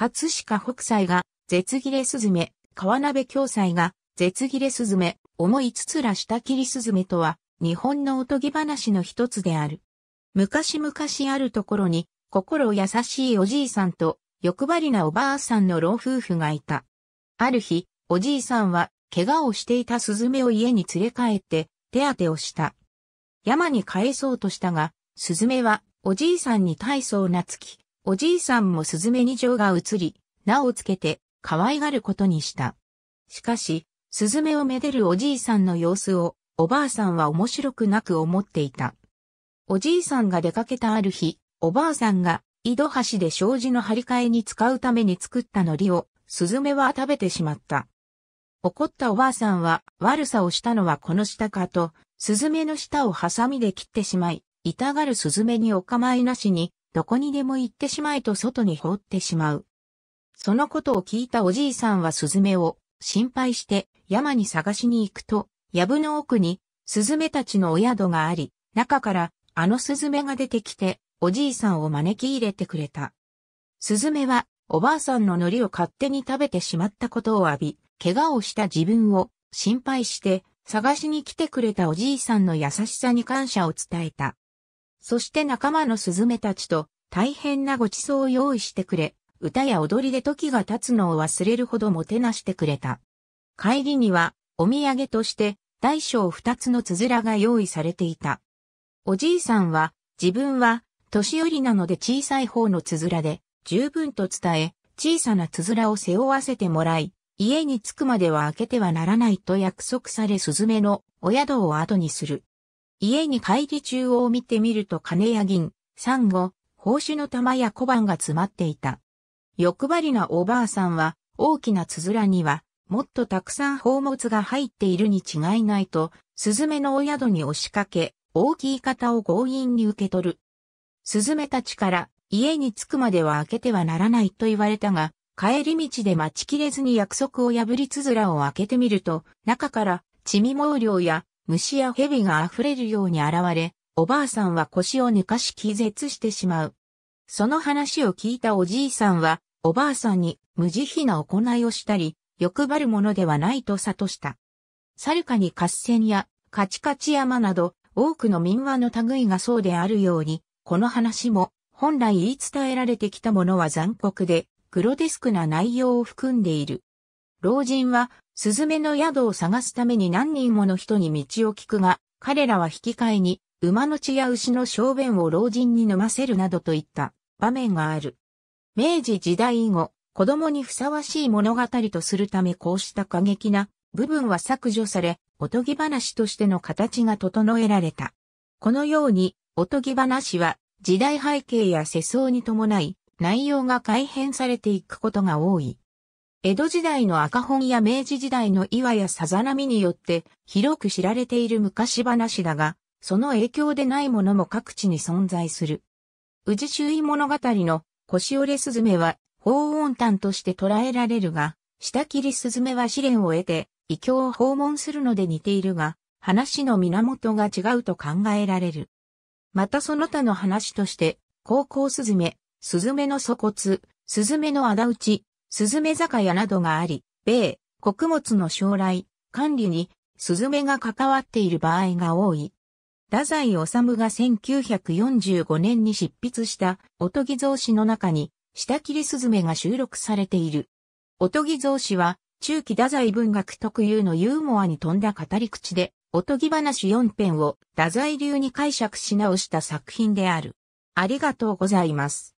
葛飾北斎が、絶切れすずめ、川鍋京斎が、絶切れすずめ、思いつつら下切りすずめとは、日本のおとぎ話の一つである。昔々あるところに、心優しいおじいさんと、欲張りなおばあさんの老夫婦がいた。ある日、おじいさんは、怪我をしていたスズメを家に連れ帰って、手当てをした。山に帰そうとしたが、スズメは、おじいさんに大層なつき、おじいさんもスズメに情が移り、名をつけて可愛がることにした。しかし、スズメをめでるおじいさんの様子を、おばあさんは面白くなく思っていた。おじいさんが出かけたある日、おばあさんが、井戸橋で障子の張り替えに使うために作った海苔を、スズメは食べてしまった。怒ったおばあさんは、悪さをしたのはこの下かと、スズメの舌をハサミで切ってしまい、痛がるスズメにお構いなしに、どこにでも行ってしまえと外に放ってしまう。そのことを聞いたおじいさんはスズメを心配して山に探しに行くと、藪の奥にスズメたちのお宿があり、中からあのスズメが出てきて、おじいさんを招き入れてくれた。スズメはおばあさんの海苔を勝手に食べてしまったことを浴び、怪我をした自分を心配して探しに来てくれたおじいさんの優しさに感謝を伝えた。そして仲間のスズメたちと大変なご馳走を用意してくれ、歌や踊りで時が経つのを忘れるほどもてなしてくれた。帰りには、お土産として、大小二つのつづらが用意されていた。おじいさんは、自分は、年寄りなので小さい方のつづらで、十分と伝え、小さなつづらを背負わせてもらい、家に着くまでは開けてはならないと約束されスズメのお宿を後にする。家に帰り中央を見てみると金や銀、サンゴ、宝珠の玉や小判が詰まっていた。欲張りなおばあさんは、大きなつづらには、もっとたくさん宝物が入っているに違いないと、スズメのお宿に押しかけ、大きい方を強引に受け取る。スズメたちから、家に着くまでは開けてはならないと言われたが、帰り道で待ちきれずに約束を破りつづらを開けてみると、中から、血味毛量や虫や蛇が溢れるように現れ、おばあさんは腰を抜かし気絶してしまう。その話を聞いたおじいさんは、おばあさんに無慈悲な行いをしたり、欲張るものではないと悟した。るかに合戦やカチカチ山など多くの民話の類がそうであるように、この話も本来言い伝えられてきたものは残酷で、グロデスクな内容を含んでいる。老人は、スズメの宿を探すために何人もの人に道を聞くが、彼らは引き換えに、馬の血や牛の小便を老人に飲ませるなどといった場面がある。明治時代以後、子供にふさわしい物語とするためこうした過激な部分は削除され、おとぎ話としての形が整えられた。このように、おとぎ話は時代背景や世相に伴い内容が改変されていくことが多い。江戸時代の赤本や明治時代の岩やさざ波によって広く知られている昔話だが、その影響でないものも各地に存在する。宇治周囲物語の腰折れスズメは法音丹として捉えられるが、下切りスズメは試練を得て異教を訪問するので似ているが、話の源が違うと考えられる。またその他の話として、高校スズメ、スズメの粗骨、スズメの仇討ち、スズメ酒屋などがあり、米、穀物の将来、管理に、スズメが関わっている場合が多い。太宰治が1945年に執筆したおとぎ造詞の中に、下切りスズメが収録されている。おとぎ造詞は、中期太宰文学特有のユーモアに富んだ語り口で、おとぎ話4編を太宰流に解釈し直した作品である。ありがとうございます。